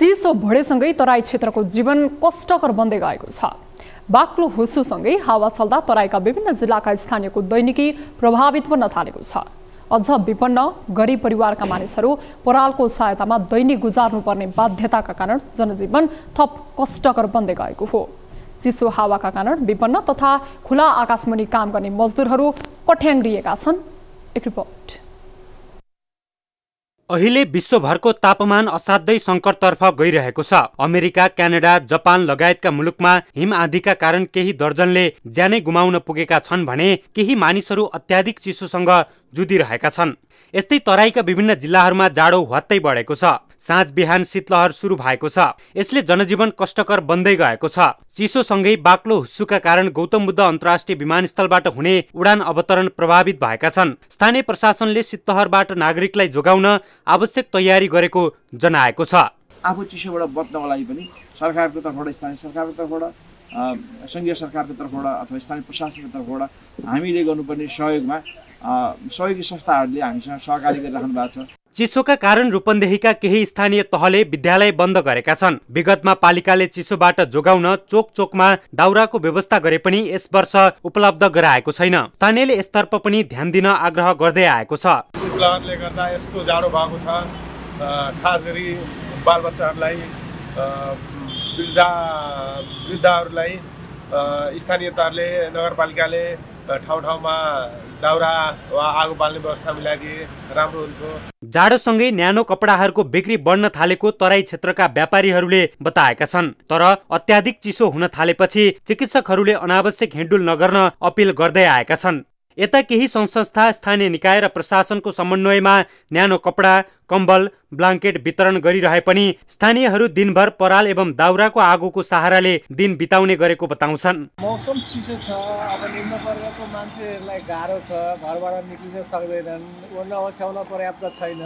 चिसो भडेसँगै तराई क्षेत्रको जीवन कष्टकर बन्दै गएको छ बाक्लो हुसुसँगै हावा चल्दा तराईका विभिन्न जिल्लाका स्थानीयको दैनिकी प्रभावित बन्न थालेको छ अझ विपन्न गरिब परिवारका मानिसहरू परालको सहायतामा दैनिक गुजार्नुपर्ने बाध्यताका कारण जनजीवन थप कष्टकर बन्दै गएको हो चिसो हावाका कारण विपन्न तथा खुला आकाशमुनि काम गर्ने मजदुरहरू कठ्याङ्ग्रिएका छन् एक रिपोर्ट अहिले विश्वभरको तापमान असाध्यै सङ्कटतर्फ गइरहेको छ अमेरिका क्यानाडा जापान लगायतका मुलुकमा हिम आँधीका कारण केही दर्जनले ज्यानै गुमाउन पुगेका छन् भने केही मानिसहरू अत्याधिक चिसोसँग जुधिरहेका छन् यस्तै तराईका विभिन्न जिल्लाहरूमा जाडो ह्वात्तै बढेको छ साँझ बिहान शीतलहर सुरु भएको छ यसले जनजीवन कष्टकर बन्दै गएको छ चिसोसँगै बाक्लो हुस्सुका कारण गौतम बुद्ध अन्तर्राष्ट्रिय विमानस्थलबाट हुने उडान अवतरण प्रभावित भएका छन् स्थानीय प्रशासनले शीतलहरबाट नागरिकलाई जोगाउन आवश्यक तयारी गरेको जनाएको छ आफू चिसोबाट बच्नको लागि पनि सरकारको तर्फबाट स्थानीय सरकारको तर्फबाट सङ्घीय सरकारको तर्फबाट अथवा स्थानीय प्रशासनको तर्फबाट हामीले गर्नुपर्ने सहयोगमा सहयोगी संस्थाहरूले हामीसँग सहकारी गरिराख्नु भएको छ चिसोका कारण रूपन्देहीका केही स्थानीय तहले विद्यालय बन्द गरेका छन् विगतमा पालिकाले चिसोबाट जोगाउन चोक चोकमा दाउराको व्यवस्था गरे पनि यस वर्ष उपलब्ध गराएको छैन स्थानीयले यसतर्फ पनि ध्यान दिन आग्रह गर्दै आएको छ शीतलहरले गर्दा यस्तो जाडो भएको छ खास गरी बालबच्चाहरूलाई वृद्धाहरूलाई स्थानीय तहले नगरपालिकाले ठाउँ ठाउँमा दाउरा वा आगो बाल्ने व्यवस्था मिलाइदिए राम्रो हुन्थ्यो जाडोसँगै न्यानो कपडाहरूको बिक्री बढ्न थालेको तराई क्षेत्रका व्यापारीहरूले बताएका छन् तर अत्याधिक चिसो हुन थालेपछि चिकित्सकहरूले अनावश्यक हिँडुल नगर्न अपिल गर्दै आएका छन् यता केही संस्था स्थानीय निकाय र प्रशासनको समन्वयमा न्यानो कपडा कम्बल ब्लाङ्केट वितरण गरिरहे पनि स्थानीयहरू दिनभर पराल एवं दाउराको आगोको सहाराले दिन बिताउने गरेको बताउँछन् मौसम चिसो छ अब निम्न वर्गको मान्छेहरूलाई गाह्रो छ घरबाट निक्लिन सक्दैनन् ओर्न ओछ्याउन पर्याप्त छैन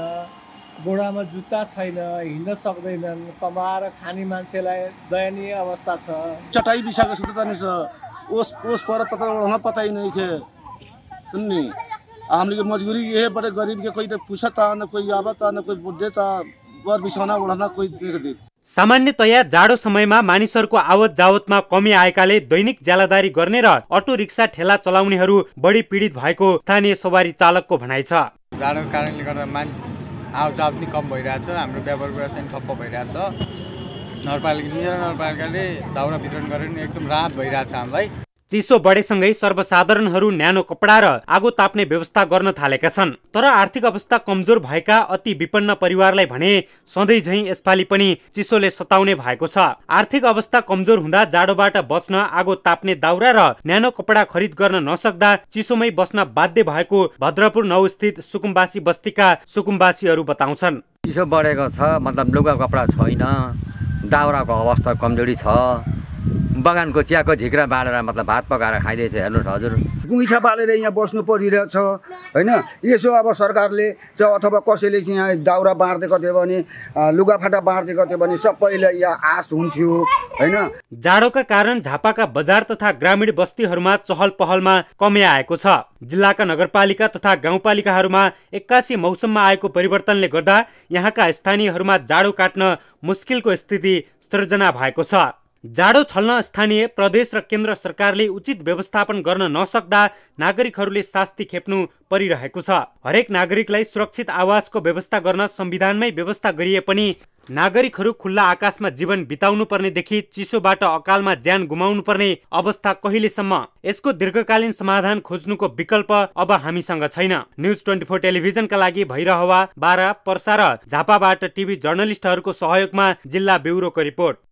बुढामा जुत्ता छैन हिँड्न सक्दैनन् कमाएर खाने मान्छेलाई दयनीय अवस्था छ चटाइ बिसाएको छ ओस ओस पर तता पताइ नै थियो सुननी हामीले मजबूरी यह बड़े कोही के कोई त न आब त न कोई देता बर बिछौना उड़ाना कोई देख दे सामान्यतया जाडो समयमा मानिसहरूको आवत जावतमा कमी आएकाले दैनिक ज्यालादारी गर्ने र अटो रिक्सा ठेला चलाउनेहरू बढी पीडित भएको स्थानीय सवारी चालकको भनाइ छ जाडोको कारणले गर्दा मानिस आवतजावत पनि कम भइरहेछ हाम्रो व्यापार व्यवसाय पनि ठप्प भइरहेछ नगरपालिका नगरपालिकाले दाउरा वितरण गरेर एकदम राहत भइरहेछ हामीलाई चिसो बढेसँगै सर्वसाधारणहरू न्यानो कपडा र आगो ताप्ने व्यवस्था गर्न थालेका छन् तर आर्थिक अवस्था कमजोर भएका अति विपन्न परिवारलाई भने सधैँ झैँ यसपालि पनि चिसोले सताउने भएको छ आर्थिक अवस्था कमजोर हुँदा जाडोबाट बस्न आगो ताप्ने दाउरा र न्यानो कपडा खरिद गर्न नसक्दा चिसोमै बस्न बाध्य भएको भद्रपुर नौ स्थित सुकुम्बासी बस्तीका सुकुम्बासीहरू बताउँछन् चिसो बढेको छ मतलब लुगा कपडा छैन दाउराको अवस्था कमजोरी छ बगानको चियाको झिक्रा बाँडेर मतलब भात पकाएर खाइदिएछ हेर्नुहोस् हजुर गुइठा बालेर यहाँ बस्नु परिरहेछ होइन यसो अब सरकारले चाहिँ अथवा कसैले चाहिँ यहाँ दाउरा बाँडिदिएको थियो भने लुगाफाटा बाँडिदिएको थियो भने सबैले यहाँ आश हुन्थ्यो होइन जाडोका कारण झापाका बजार तथा ग्रामीण बस्तीहरूमा चहल पहलमा कमी आएको छ जिल्लाका नगरपालिका तथा गाउँपालिकाहरूमा एक्कासी मौसममा आएको परिवर्तनले गर्दा यहाँका स्थानीयहरूमा जाडो काट्न मुस्किलको स्थिति सृजना भएको छ जाडो छल्न स्थानीय प्रदेश र केन्द्र सरकारले उचित व्यवस्थापन गर्न नसक्दा नागरिकहरूले शास्ति खेप्नु परिरहेको छ हरेक नागरिकलाई सुरक्षित आवासको व्यवस्था गर्न संविधानमै व्यवस्था गरिए पनि नागरिकहरू खुल्ला आकाशमा जीवन बिताउनु पर्नेदेखि चिसोबाट अकालमा ज्यान गुमाउनु पर्ने अवस्था कहिलेसम्म यसको दीर्घकालीन समाधान खोज्नुको विकल्प अब हामीसँग छैन न्युज ट्वेन्टी फोर टेलिभिजनका लागि भैरहवा बारा पर्सा र झापाबाट टिभी जर्नलिस्टहरूको सहयोगमा जिल्ला ब्युरोको रिपोर्ट